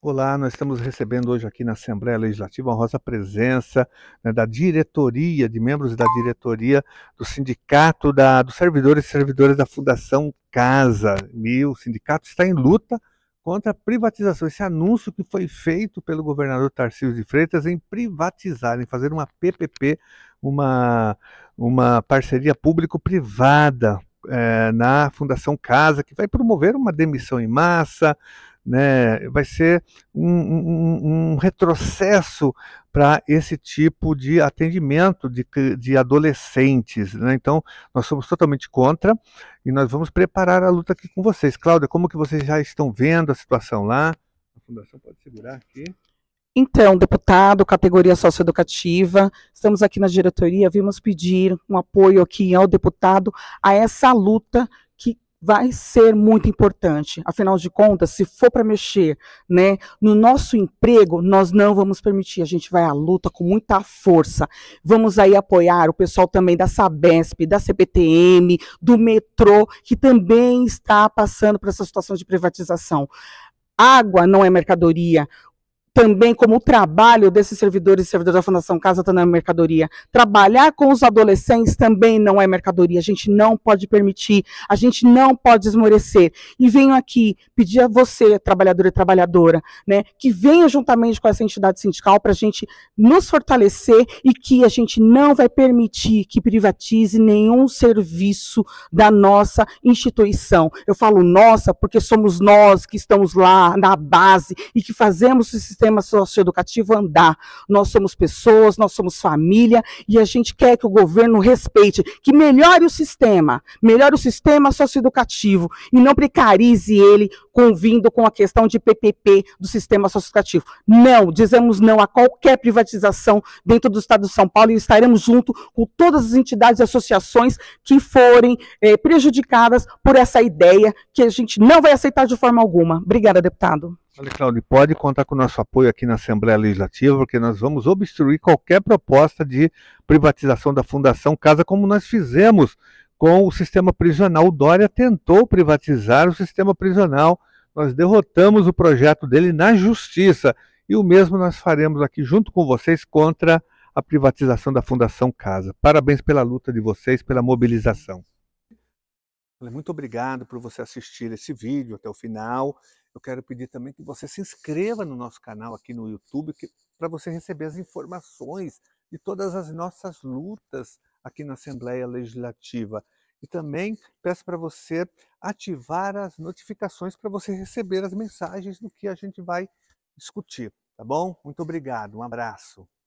Olá, nós estamos recebendo hoje aqui na Assembleia Legislativa a rosa presença né, da diretoria, de membros da diretoria do Sindicato da, dos Servidores e Servidoras da Fundação Casa. E o sindicato está em luta contra a privatização. Esse anúncio que foi feito pelo governador Tarcísio de Freitas em privatizar, em fazer uma PPP, uma, uma parceria público-privada é, na Fundação Casa, que vai promover uma demissão em massa, né? Vai ser um, um, um retrocesso para esse tipo de atendimento de, de adolescentes, né? Então, nós somos totalmente contra e nós vamos preparar a luta aqui com vocês. Cláudia, como que vocês já estão vendo a situação lá? A fundação pode segurar aqui. Então, deputado, categoria socioeducativa, estamos aqui na diretoria, vimos pedir um apoio aqui ao deputado a essa luta vai ser muito importante. Afinal de contas, se for para mexer, né, no nosso emprego, nós não vamos permitir. A gente vai à luta com muita força. Vamos aí apoiar o pessoal também da Sabesp, da CPTM, do metrô, que também está passando por essa situação de privatização. Água não é mercadoria também como o trabalho desses servidores e servidoras da Fundação Casa está na mercadoria. Trabalhar com os adolescentes também não é mercadoria. A gente não pode permitir, a gente não pode esmorecer. E venho aqui pedir a você, trabalhadora e trabalhadora, né, que venha juntamente com essa entidade sindical para a gente nos fortalecer e que a gente não vai permitir que privatize nenhum serviço da nossa instituição. Eu falo nossa porque somos nós que estamos lá na base e que fazemos esse sistema socioeducativo andar. Nós somos pessoas, nós somos família e a gente quer que o governo respeite, que melhore o sistema, melhore o sistema socioeducativo e não precarize ele convindo com a questão de PPP do sistema associativo. Não, dizemos não a qualquer privatização dentro do Estado de São Paulo e estaremos junto com todas as entidades e associações que forem eh, prejudicadas por essa ideia que a gente não vai aceitar de forma alguma. Obrigada, deputado. Olha, Claudio, pode contar com o nosso apoio aqui na Assembleia Legislativa, porque nós vamos obstruir qualquer proposta de privatização da Fundação Casa, como nós fizemos com o sistema prisional. O Dória tentou privatizar o sistema prisional. Nós derrotamos o projeto dele na justiça. E o mesmo nós faremos aqui junto com vocês contra a privatização da Fundação Casa. Parabéns pela luta de vocês, pela mobilização. Muito obrigado por você assistir esse vídeo até o final. Eu quero pedir também que você se inscreva no nosso canal aqui no YouTube para você receber as informações de todas as nossas lutas aqui na Assembleia Legislativa. E também peço para você ativar as notificações para você receber as mensagens do que a gente vai discutir, tá bom? Muito obrigado, um abraço.